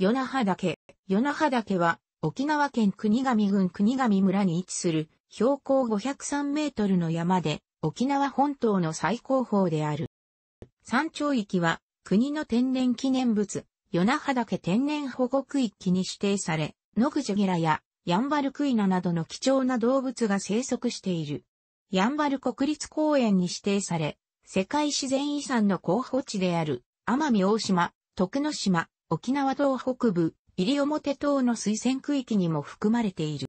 与那覇岳。与那覇岳は、沖縄県国神郡国神村に位置する、標高503メートルの山で、沖縄本島の最高峰である。山頂域は、国の天然記念物、与那覇岳天然保護区域に指定され、ノグジュゲラやヤンバルクイナなどの貴重な動物が生息している。ヤンバル国立公園に指定され、世界自然遺産の候補地である、奄美大島、徳之島、沖縄島北部、西表島の水薦区域にも含まれている。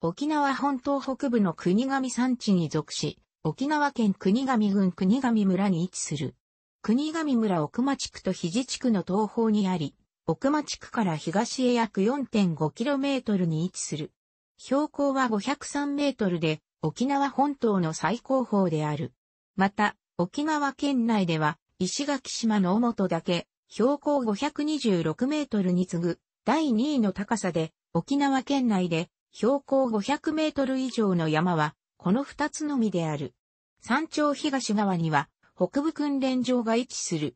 沖縄本島北部の国神山地に属し、沖縄県国神郡国神村に位置する。国神村奥間地区と肘地区の東方にあり、奥間地区から東へ約 4.5km に位置する。標高は503メートルで、沖縄本島の最高峰である。また、沖縄県内では、石垣島の尾本岳、標高526メートルに次ぐ第2位の高さで、沖縄県内で標高500メートル以上の山は、この2つのみである。山頂東側には、北部訓練場が位置する。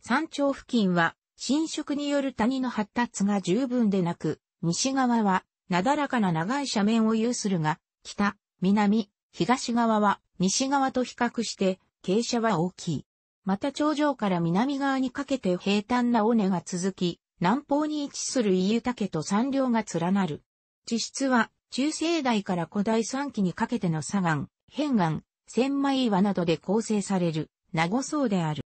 山頂付近は、侵食による谷の発達が十分でなく、西側は、なだらかな長い斜面を有するが、北、南、東側は、西側と比較して、傾斜は大きい。また頂上から南側にかけて平坦な尾根が続き、南方に位置する伊湯岳と山稜が連なる。地質は、中世代から古代三期にかけての砂岩、片岩、千枚岩などで構成される、名護層である。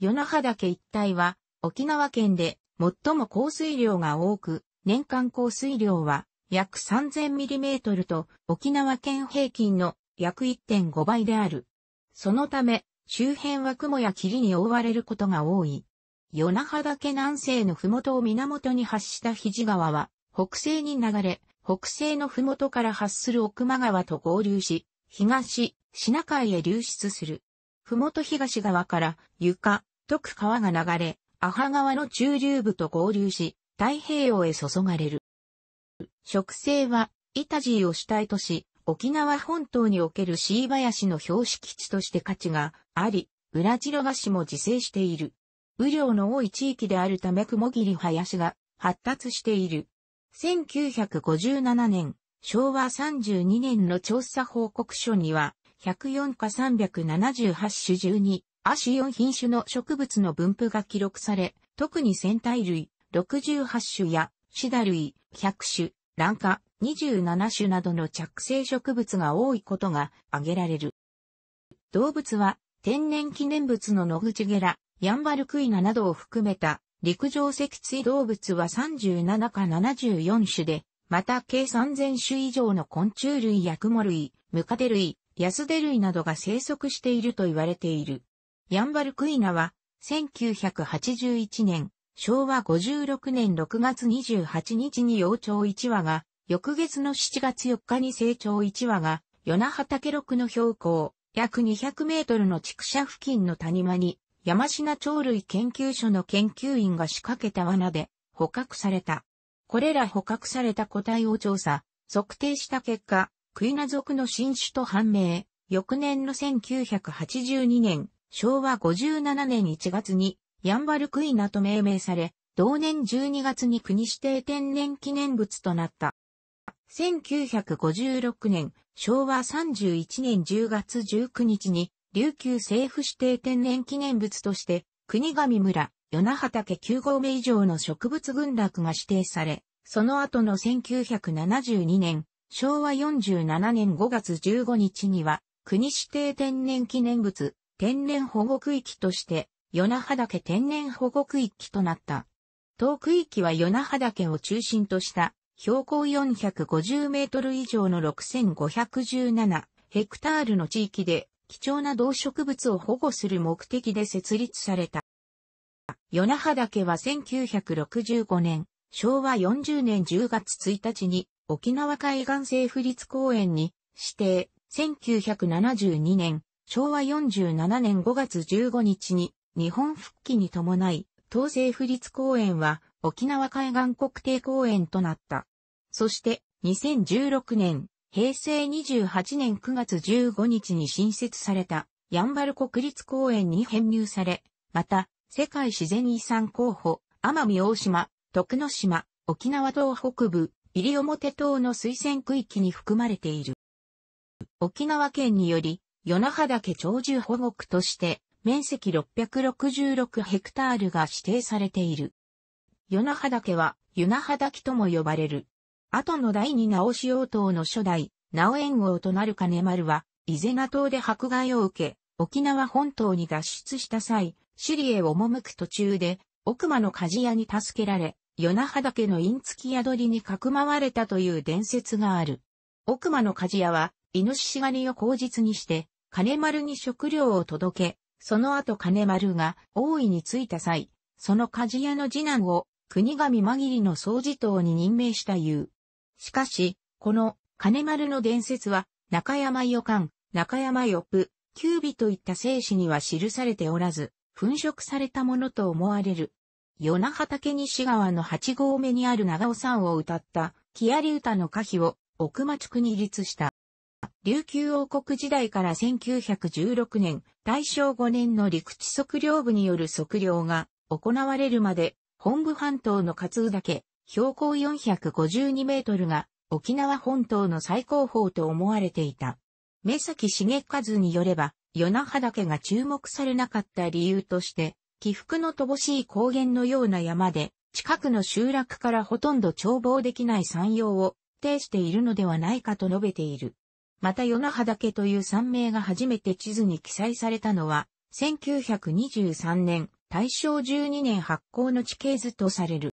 与那覇岳一帯は、沖縄県で最も降水量が多く、年間降水量は約3 0 0 0ミリメートルと沖縄県平均の約1.5倍である。そのため、周辺は雲や霧に覆われることが多い。与那覇岳南西の麓を源に発した肘川は、北西に流れ、北西の麓から発する奥間川と合流し、東、品海へ流出する。麓東側から床、徳川が流れ、阿波川の中流部と合流し、太平洋へ注がれる。植生は、イタジーを主体とし、沖縄本島におけるシイバヤシの標識地として価値があり、ジロ菓シも自生している。雨量の多い地域であるため雲霧林が発達している。1957年、昭和32年の調査報告書には、104か378種中に、足4品種の植物の分布が記録され、特に仙隊類68種やシダ類100種、卵化、27種などの着生植物が多いことが挙げられる。動物は天然記念物の野口ゲラ、ヤンバルクイナなどを含めた陸上脊椎動物は37か74種で、また計3000種以上の昆虫類やクモ類、ムカデ類、ヤスデ類などが生息していると言われている。ヤンバルクイナは1981年、昭和56年6月28日に幼鳥1羽が翌月の7月4日に成長1羽が、与那畑竹六の標高、約200メートルの畜舎付近の谷間に、山品鳥類研究所の研究員が仕掛けた罠で捕獲された。これら捕獲された個体を調査、測定した結果、クイナ族の新種と判明、翌年の1982年、昭和57年1月に、ヤンバルクイナと命名され、同年12月に国指定天然記念物となった。1956年、昭和31年10月19日に、琉球政府指定天然記念物として、国神村、与那畑9合目以上の植物群落が指定され、その後の1972年、昭和47年5月15日には、国指定天然記念物、天然保護区域として、与那覇岳天然保護区域となった。当区域は与那覇岳を中心とした標高450メートル以上の6517ヘクタールの地域で貴重な動植物を保護する目的で設立された。与那覇岳は1965年、昭和40年10月1日に沖縄海岸政府立公園に指定、1972年、昭和47年5月15日に日本復帰に伴い、東西府立公園は沖縄海岸国定公園となった。そして、2016年、平成28年9月15日に新設された、ヤンバル国立公園に編入され、また、世界自然遺産候補、奄美大島、徳之島、沖縄島北部、西表島の推薦区域に含まれている。沖縄県により、与那覇岳長寿保護区として、面積666ヘクタールが指定されている。与那覇岳は、与那覇滝とも呼ばれる後の第二直塩王の初代、直縁王となる金丸は、伊是名島で迫害を受け、沖縄本島に脱出した際、シリへ赴く途中で、奥間の鍛冶屋に助けられ、与那覇岳のイ付宿りにかくまわれたという伝説がある。奥間の鍛冶屋は、イノシシ狩りを口実にして、金丸に食料を届け、その後金丸が王位に着いた際、その鍛冶屋の次男を国神紛りの総除党に任命したいう。しかし、この金丸の伝説は中山予感、中山予布、九尾といった生死には記されておらず、粉飾されたものと思われる。与那畑西川の八合目にある長尾山を歌った、木り歌の歌碑を奥間地区に立した。琉球王国時代から1916年、大正5年の陸地測量部による測量が行われるまで、本部半島の勝浦岳、標高452メートルが沖縄本島の最高峰と思われていた。目先茂和によれば、与那覇岳が注目されなかった理由として、起伏の乏しい高原のような山で、近くの集落からほとんど眺望できない山陽を呈しているのではないかと述べている。また与那覇岳という山名が初めて地図に記載されたのは、1923年、大正12年発行の地形図とされる。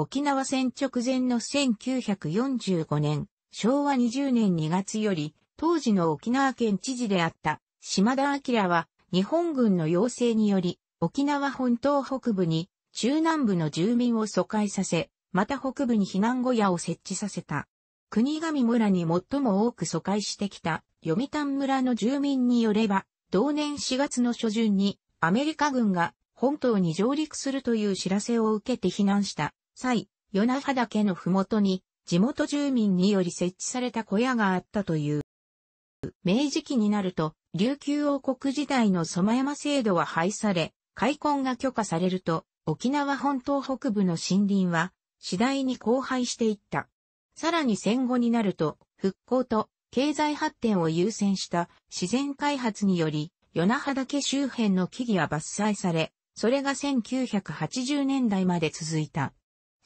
沖縄戦直前の1945年、昭和20年2月より、当時の沖縄県知事であった島田明は、日本軍の要請により、沖縄本島北部に中南部の住民を疎開させ、また北部に避難小屋を設置させた。国神村に最も多く疎開してきた読谷村の住民によれば、同年4月の初旬にアメリカ軍が本島に上陸するという知らせを受けて避難した際、与那覇岳のふもとに、地元住民により設置された小屋があったという。明治期になると、琉球王国時代の麦山制度は廃され、開墾が許可されると、沖縄本島北部の森林は、次第に荒廃していった。さらに戦後になると、復興と経済発展を優先した自然開発により、与那覇岳周辺の木々は伐採され、それが1980年代まで続いた。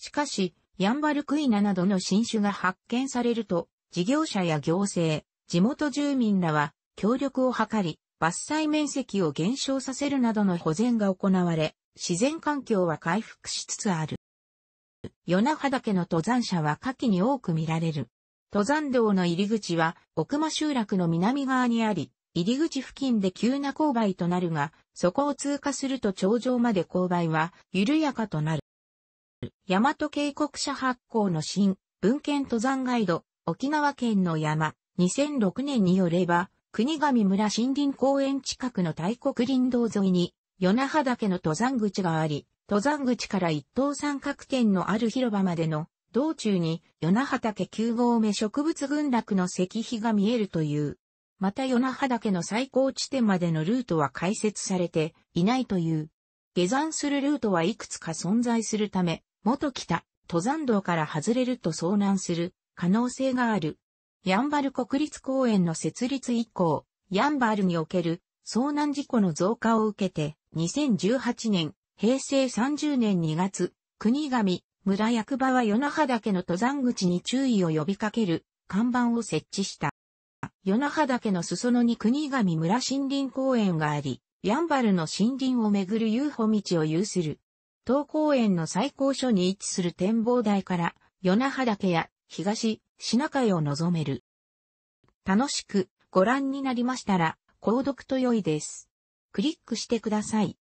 しかし、ヤンバルクイナなどの新種が発見されると、事業者や行政、地元住民らは協力を図り、伐採面積を減少させるなどの保全が行われ、自然環境は回復しつつある。与那覇岳の登山者は夏季に多く見られる。登山道の入り口は奥間集落の南側にあり、入り口付近で急な勾配となるが、そこを通過すると頂上まで勾配は緩やかとなる。大和渓谷社発行の新、文献登山ガイド、沖縄県の山、2006年によれば、国神村森林公園近くの大国林道沿いに、与那覇岳の登山口があり、登山口から一等三角点のある広場までの道中に、与那覇岳9合目植物群落の石碑が見えるという。また与那覇岳の最高地点までのルートは開設されていないという。下山するルートはいくつか存在するため、元北、登山道から外れると遭難する可能性がある。ヤンバル国立公園の設立以降、ヤンバルにおける遭難事故の増加を受けて、2018年、平成30年2月、国神、村役場は夜那覇岳の登山口に注意を呼びかける看板を設置した。夜那覇岳の裾野に国神村森林公園があり、ヤンバルの森林をめぐる遊歩道を有する東公園の最高所に位置する展望台から、与那覇岳や東、品海を望める。楽しくご覧になりましたら、購読と良いです。クリックしてください。